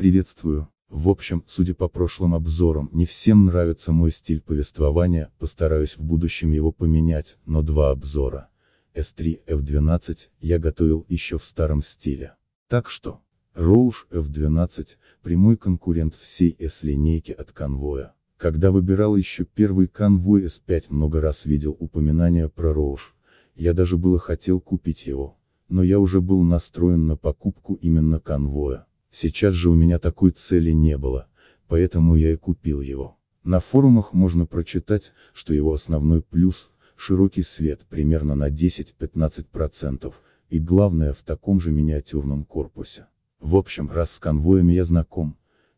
Приветствую. В общем, судя по прошлым обзорам, не всем нравится мой стиль повествования, постараюсь в будущем его поменять, но два обзора. S3, F12, я готовил еще в старом стиле. Так что, Роуш F12, прямой конкурент всей S-линейки от конвоя. Когда выбирал еще первый конвой S5 много раз видел упоминания про Роуш. Я даже было хотел купить его. Но я уже был настроен на покупку именно конвоя. Сейчас же у меня такой цели не было, поэтому я и купил его. На форумах можно прочитать, что его основной плюс – широкий свет примерно на 10-15% и главное в таком же миниатюрном корпусе. В общем, раз с конвоями я знаком,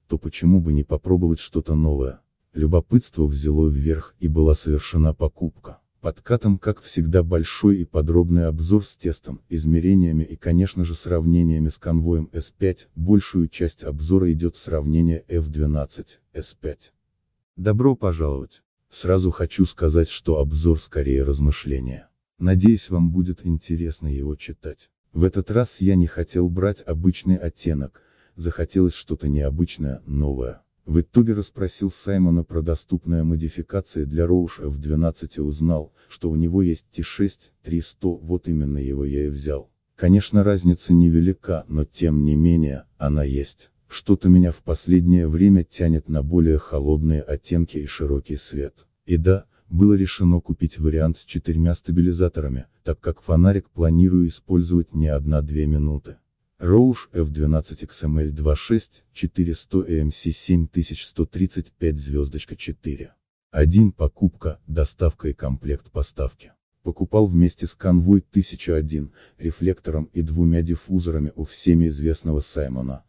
то почему бы не попробовать что-то новое? Любопытство взяло вверх и была совершена покупка подкатом, как всегда, большой и подробный обзор с тестом, измерениями и, конечно же, сравнениями с конвоем S5, большую часть обзора идет сравнение F12, S5. Добро пожаловать! Сразу хочу сказать, что обзор скорее размышления. Надеюсь, вам будет интересно его читать. В этот раз я не хотел брать обычный оттенок, захотелось что-то необычное, новое. В итоге расспросил Саймона про доступные модификации для Роуша в 12 и узнал, что у него есть T6, 300, вот именно его я и взял. Конечно разница невелика, но тем не менее, она есть. Что-то меня в последнее время тянет на более холодные оттенки и широкий свет. И да, было решено купить вариант с четырьмя стабилизаторами, так как фонарик планирую использовать не одна-две минуты. Rouge F12XML26, 400 EMC 7135 звездочка 4. 1. Покупка, доставка и комплект поставки. Покупал вместе с конвой 1001, рефлектором и двумя диффузорами у всеми известного Саймона.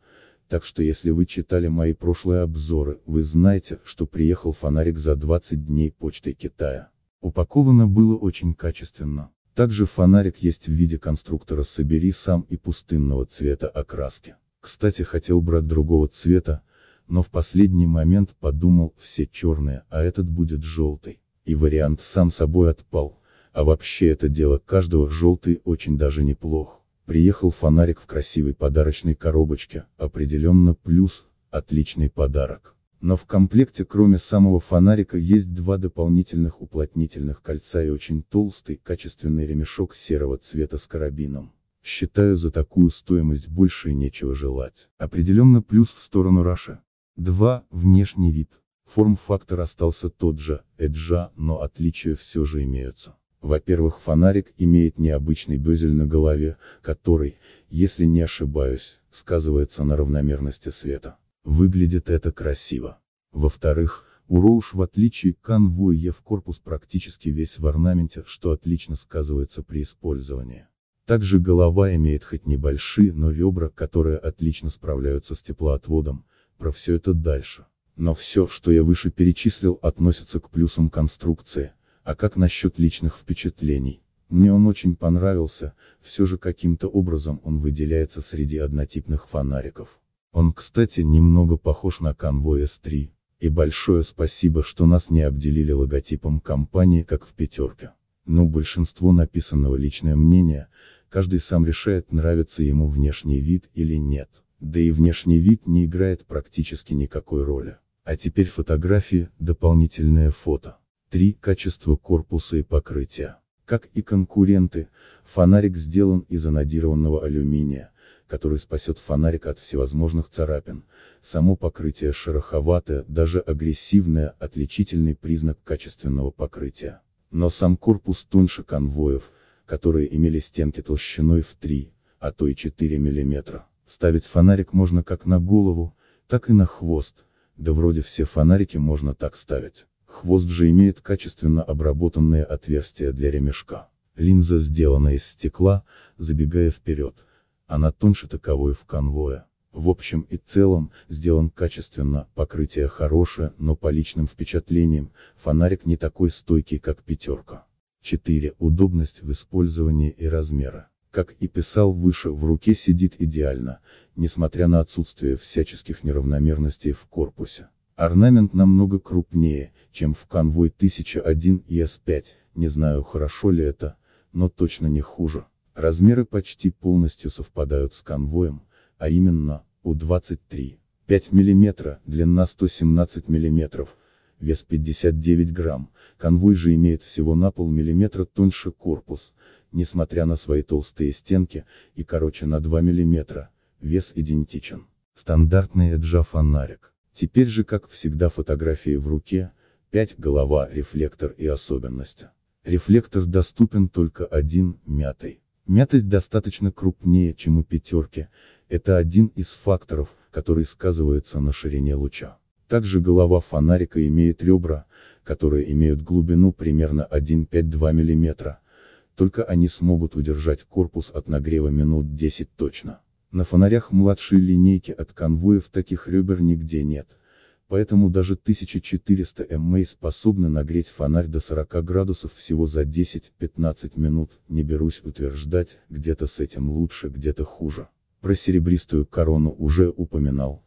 Так что если вы читали мои прошлые обзоры, вы знаете, что приехал фонарик за 20 дней почтой Китая. Упаковано было очень качественно. Также фонарик есть в виде конструктора «Собери сам» и пустынного цвета окраски. Кстати, хотел брать другого цвета, но в последний момент подумал, все черные, а этот будет желтый. И вариант сам собой отпал. А вообще это дело каждого, желтый очень даже неплох. Приехал фонарик в красивой подарочной коробочке, определенно плюс, отличный подарок но в комплекте кроме самого фонарика есть два дополнительных уплотнительных кольца и очень толстый, качественный ремешок серого цвета с карабином. Считаю за такую стоимость больше и нечего желать. Определенно плюс в сторону Раша. 2. Внешний вид. Форм-фактор остался тот же, Эджа, но отличия все же имеются. Во-первых, фонарик имеет необычный бюзель на голове, который, если не ошибаюсь, сказывается на равномерности света. Выглядит это красиво. Во-вторых, у Роуш в отличие в корпус практически весь в орнаменте, что отлично сказывается при использовании. Также голова имеет хоть небольшие, но ребра, которые отлично справляются с теплоотводом, про все это дальше. Но все, что я выше перечислил, относится к плюсам конструкции, а как насчет личных впечатлений? Мне он очень понравился, все же каким-то образом он выделяется среди однотипных фонариков. Он, кстати, немного похож на конвой S3. И большое спасибо, что нас не обделили логотипом компании, как в пятерке. Но большинство написанного личное мнение, каждый сам решает, нравится ему внешний вид или нет. Да и внешний вид не играет практически никакой роли. А теперь фотографии, дополнительное фото. Три. Качество корпуса и покрытия. Как и конкуренты, фонарик сделан из анодированного алюминия, который спасет фонарик от всевозможных царапин. Само покрытие шероховатое, даже агрессивное, отличительный признак качественного покрытия. Но сам корпус тоньше конвоев, которые имели стенки толщиной в 3, а то и 4 мм. Ставить фонарик можно как на голову, так и на хвост, да вроде все фонарики можно так ставить. Хвост же имеет качественно обработанные отверстия для ремешка. Линза сделана из стекла, забегая вперед, она а тоньше таковой в конвоя. В общем и целом, сделан качественно, покрытие хорошее, но по личным впечатлениям, фонарик не такой стойкий, как пятерка. 4. Удобность в использовании и размера. Как и писал выше, в руке сидит идеально, несмотря на отсутствие всяческих неравномерностей в корпусе. Орнамент намного крупнее, чем в конвой 1001 es 5 не знаю хорошо ли это, но точно не хуже. Размеры почти полностью совпадают с конвоем, а именно, У-23, 5 мм, длина 117 мм, вес 59 грамм, конвой же имеет всего на пол миллиметра тоньше корпус, несмотря на свои толстые стенки, и короче на 2 мм, вес идентичен. Стандартный Эджа фонарик. Теперь же как всегда фотографии в руке, 5 голова, рефлектор и особенности. Рефлектор доступен только один, мятый. Мятость достаточно крупнее, чем у пятерки, это один из факторов, который сказывается на ширине луча. Также голова фонарика имеет ребра, которые имеют глубину примерно 1,5-2 мм, только они смогут удержать корпус от нагрева минут 10 точно. На фонарях младшей линейки от конвоев таких ребер нигде нет поэтому даже 1400 МА способны нагреть фонарь до 40 градусов всего за 10-15 минут, не берусь утверждать, где-то с этим лучше, где-то хуже. Про серебристую корону уже упоминал.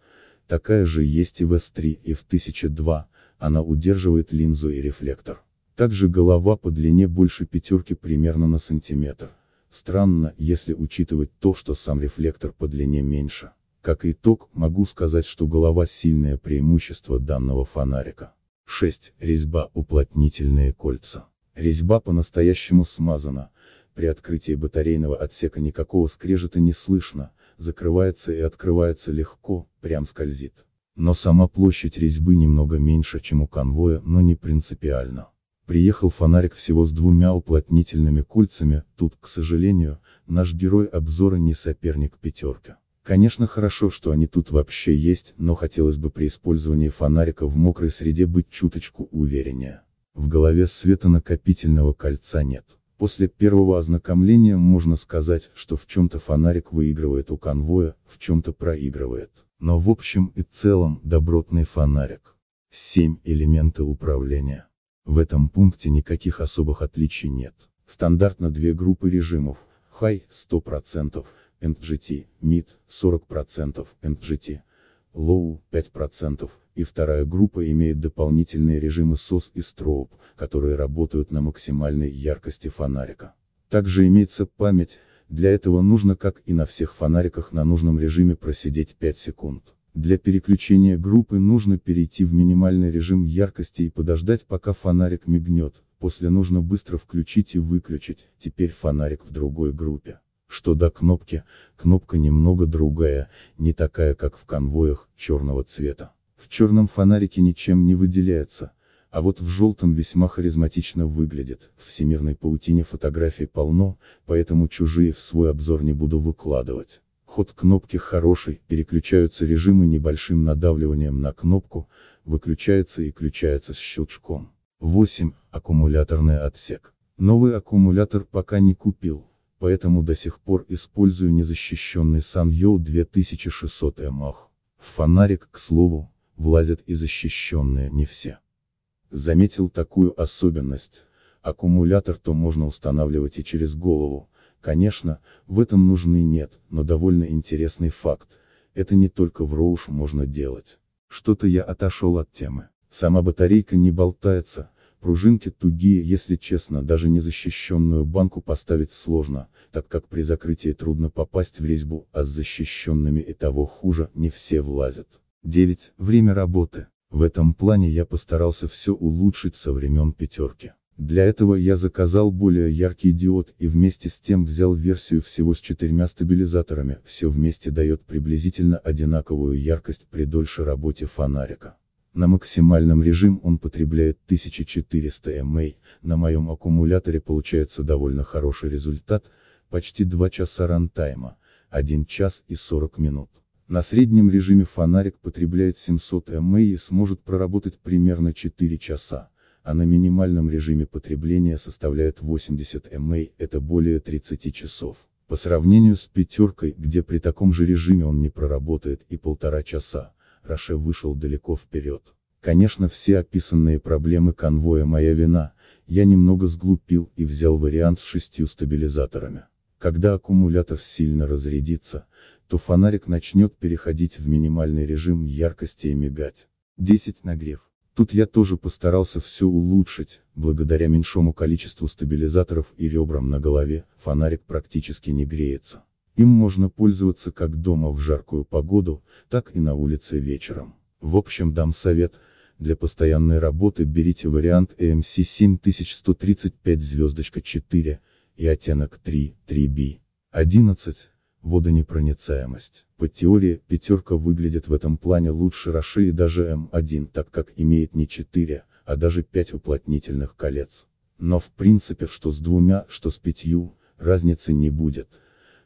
Такая же есть и в s 3 и в 1002, она удерживает линзу и рефлектор. Также голова по длине больше пятерки примерно на сантиметр. Странно, если учитывать то, что сам рефлектор по длине меньше. Как итог, могу сказать, что голова сильное преимущество данного фонарика. 6. Резьба уплотнительные кольца. Резьба по-настоящему смазана, при открытии батарейного отсека никакого скрежета не слышно, закрывается и открывается легко, прям скользит. Но сама площадь резьбы немного меньше, чем у конвоя, но не принципиально. Приехал фонарик всего с двумя уплотнительными кольцами, тут, к сожалению, наш герой обзора не соперник пятерка. Конечно хорошо, что они тут вообще есть, но хотелось бы при использовании фонарика в мокрой среде быть чуточку увереннее. В голове света накопительного кольца нет. После первого ознакомления можно сказать, что в чем-то фонарик выигрывает у конвоя, в чем-то проигрывает. Но в общем и целом, добротный фонарик. 7 элементы управления. В этом пункте никаких особых отличий нет. Стандартно две группы режимов, High 100%, NGT, Mid 40%, NGT, Low 5%, и вторая группа имеет дополнительные режимы SOS и Strobe, которые работают на максимальной яркости фонарика. Также имеется память, для этого нужно как и на всех фонариках на нужном режиме просидеть 5 секунд. Для переключения группы нужно перейти в минимальный режим яркости и подождать пока фонарик мигнет, после нужно быстро включить и выключить, теперь фонарик в другой группе. Что до кнопки, кнопка немного другая, не такая как в конвоях, черного цвета. В черном фонарике ничем не выделяется, а вот в желтом весьма харизматично выглядит. В всемирной паутине фотографий полно, поэтому чужие в свой обзор не буду выкладывать. Ход кнопки хороший, переключаются режимы небольшим надавливанием на кнопку, выключается и включается с щелчком. 8. Аккумуляторный отсек. Новый аккумулятор пока не купил, поэтому до сих пор использую незащищенный Sanyo 2600 мах. В фонарик, к слову, влазят и защищенные не все. Заметил такую особенность, аккумулятор то можно устанавливать и через голову, конечно, в этом нужны нет, но довольно интересный факт, это не только в роуш можно делать. Что-то я отошел от темы. Сама батарейка не болтается, пружинки тугие, если честно, даже незащищенную банку поставить сложно, так как при закрытии трудно попасть в резьбу, а с защищенными и того хуже, не все влазят. 9. Время работы. В этом плане я постарался все улучшить со времен пятерки. Для этого я заказал более яркий диод и вместе с тем взял версию всего с четырьмя стабилизаторами, все вместе дает приблизительно одинаковую яркость при дольше работе фонарика. На максимальном режим он потребляет 1400 МА, на моем аккумуляторе получается довольно хороший результат, почти 2 часа рантайма, 1 час и 40 минут. На среднем режиме фонарик потребляет 700 МА и сможет проработать примерно 4 часа, а на минимальном режиме потребление составляет 80 МА, это более 30 часов. По сравнению с пятеркой, где при таком же режиме он не проработает и полтора часа, Роше вышел далеко вперед. Конечно, все описанные проблемы конвоя моя вина, я немного сглупил и взял вариант с шестью стабилизаторами. Когда аккумулятор сильно разрядится, то фонарик начнет переходить в минимальный режим яркости и мигать. 10 нагрев. Тут я тоже постарался все улучшить, благодаря меньшему количеству стабилизаторов и ребрам на голове, фонарик практически не греется. Им можно пользоваться как дома в жаркую погоду, так и на улице вечером. В общем дам совет, для постоянной работы берите вариант AMC 7135 звездочка 4 и оттенок 3, 3B. 11. Водонепроницаемость. По теории, пятерка выглядит в этом плане лучше Роши и даже М1, так как имеет не 4, а даже 5 уплотнительных колец. Но в принципе что с двумя, что с пятью, разницы не будет,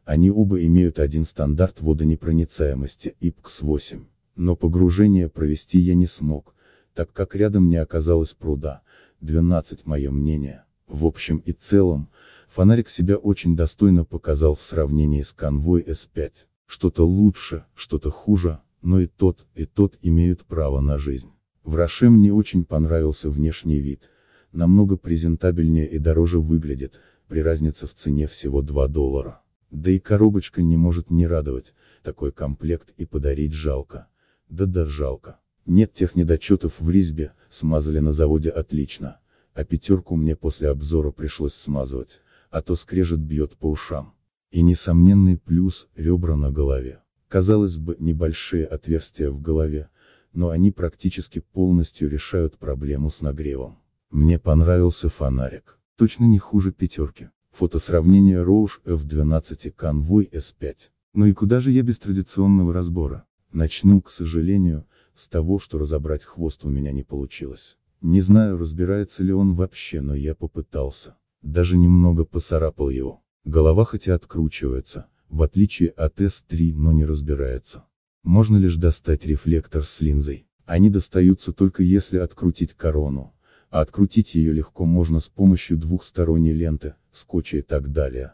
они оба имеют один стандарт водонепроницаемости, ipx 8 Но погружение провести я не смог, так как рядом не оказалось пруда, 12 мое мнение. В общем и целом, фонарик себя очень достойно показал в сравнении с конвой s 5 Что-то лучше, что-то хуже, но и тот, и тот имеют право на жизнь. В Роше мне очень понравился внешний вид, намного презентабельнее и дороже выглядит, при разнице в цене всего 2 доллара. Да и коробочка не может не радовать, такой комплект и подарить жалко. Да-да жалко. Нет тех недочетов в резьбе, смазали на заводе отлично. А пятерку мне после обзора пришлось смазывать, а то скрежет бьет по ушам. И несомненный плюс – ребра на голове. Казалось бы, небольшие отверстия в голове, но они практически полностью решают проблему с нагревом. Мне понравился фонарик. Точно не хуже пятерки. Фотосравнение сравнения Роуш F12 и конвой S5. Ну и куда же я без традиционного разбора? Начну, к сожалению, с того, что разобрать хвост у меня не получилось. Не знаю, разбирается ли он вообще, но я попытался. Даже немного поцарапал его. Голова хотя откручивается, в отличие от S3, но не разбирается. Можно лишь достать рефлектор с линзой. Они достаются только если открутить корону, а открутить ее легко можно с помощью двухсторонней ленты, скотча и так далее.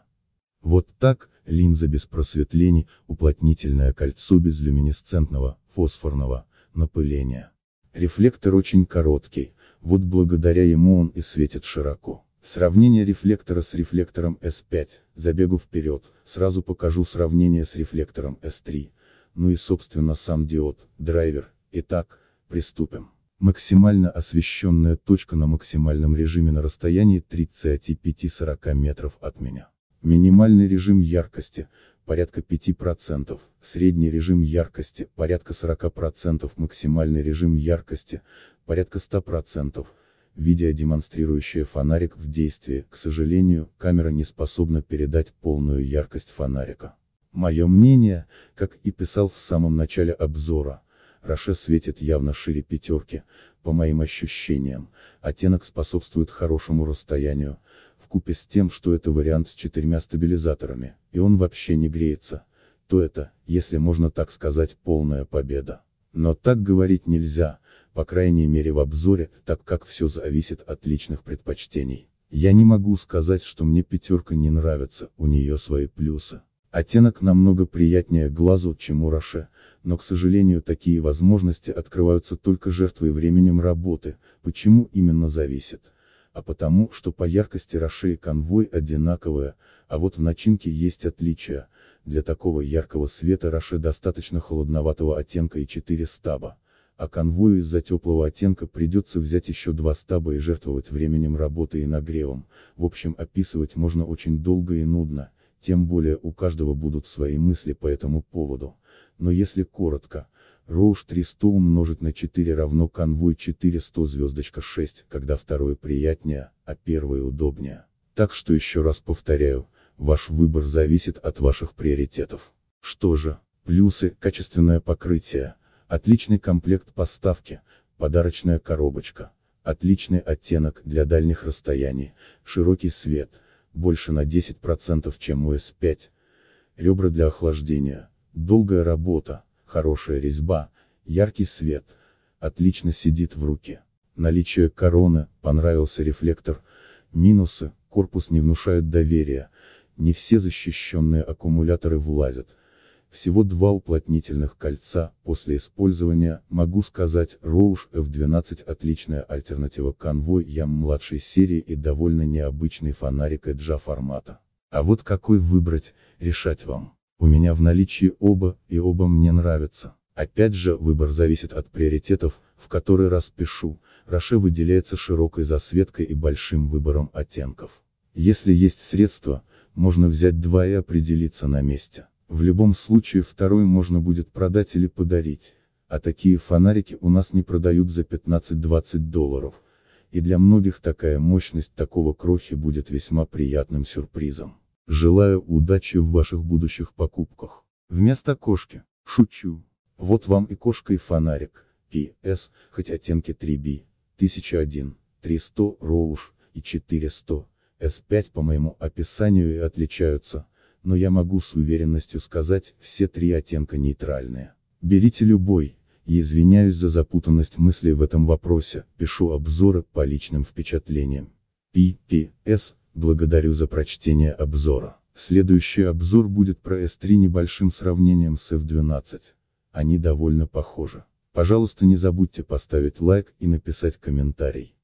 Вот так, линза без просветлений, уплотнительное кольцо без люминесцентного, фосфорного, напыления. Рефлектор очень короткий, вот благодаря ему он и светит широко. Сравнение рефлектора с рефлектором S5, забегу вперед, сразу покажу сравнение с рефлектором S3, ну и собственно сам диод, драйвер, итак, приступим. Максимально освещенная точка на максимальном режиме на расстоянии 35-40 метров от меня. Минимальный режим яркости, порядка 5%, средний режим яркости, порядка 40%, максимальный режим яркости, порядка 100%. Видео, демонстрирующее фонарик в действии, к сожалению, камера не способна передать полную яркость фонарика. Мое мнение, как и писал в самом начале обзора, Раше светит явно шире пятерки, по моим ощущениям, оттенок способствует хорошему расстоянию, вкупе с тем, что это вариант с четырьмя стабилизаторами, и он вообще не греется, то это, если можно так сказать, полная победа. Но так говорить нельзя, по крайней мере в обзоре, так как все зависит от личных предпочтений. Я не могу сказать, что мне пятерка не нравится, у нее свои плюсы. Оттенок намного приятнее глазу, чем у Роше, но, к сожалению, такие возможности открываются только жертвой временем работы, почему именно зависит. А потому, что по яркости Роше и конвой одинаковые, а вот в начинке есть отличия, для такого яркого света Роше достаточно холодноватого оттенка и 4 стаба а конвою из-за теплого оттенка придется взять еще два стаба и жертвовать временем работы и нагревом, в общем описывать можно очень долго и нудно, тем более у каждого будут свои мысли по этому поводу, но если коротко, Роуш 300 умножить на 4 равно конвой 400 звездочка 6, когда второе приятнее, а первое удобнее. Так что еще раз повторяю, ваш выбор зависит от ваших приоритетов. Что же, плюсы, качественное покрытие, отличный комплект поставки, подарочная коробочка, отличный оттенок для дальних расстояний, широкий свет – больше на 10%, чем у S5. Ребра для охлаждения, долгая работа, хорошая резьба, яркий свет, отлично сидит в руке. Наличие короны, понравился рефлектор, минусы, корпус не внушает доверия, не все защищенные аккумуляторы влазят всего два уплотнительных кольца, после использования, могу сказать, Роуш F12 отличная альтернатива конвой ям младшей серии и довольно необычный фонарик Эджа формата. А вот какой выбрать, решать вам. У меня в наличии оба, и оба мне нравятся. Опять же, выбор зависит от приоритетов, в который раз пишу, Роше выделяется широкой засветкой и большим выбором оттенков. Если есть средства, можно взять два и определиться на месте. В любом случае второй можно будет продать или подарить. А такие фонарики у нас не продают за 15-20 долларов. И для многих такая мощность такого крохи будет весьма приятным сюрпризом. Желаю удачи в ваших будущих покупках. Вместо кошки. Шучу. Вот вам и кошка и фонарик. P.S. Хоть оттенки 3B. 1001, 300 Роуш и 400. S5 по моему описанию и отличаются но я могу с уверенностью сказать, все три оттенка нейтральные. Берите любой, я извиняюсь за запутанность мыслей в этом вопросе, пишу обзоры по личным впечатлениям. П.П.С. Благодарю за прочтение обзора. Следующий обзор будет про S3 небольшим сравнением с F12. Они довольно похожи. Пожалуйста не забудьте поставить лайк и написать комментарий.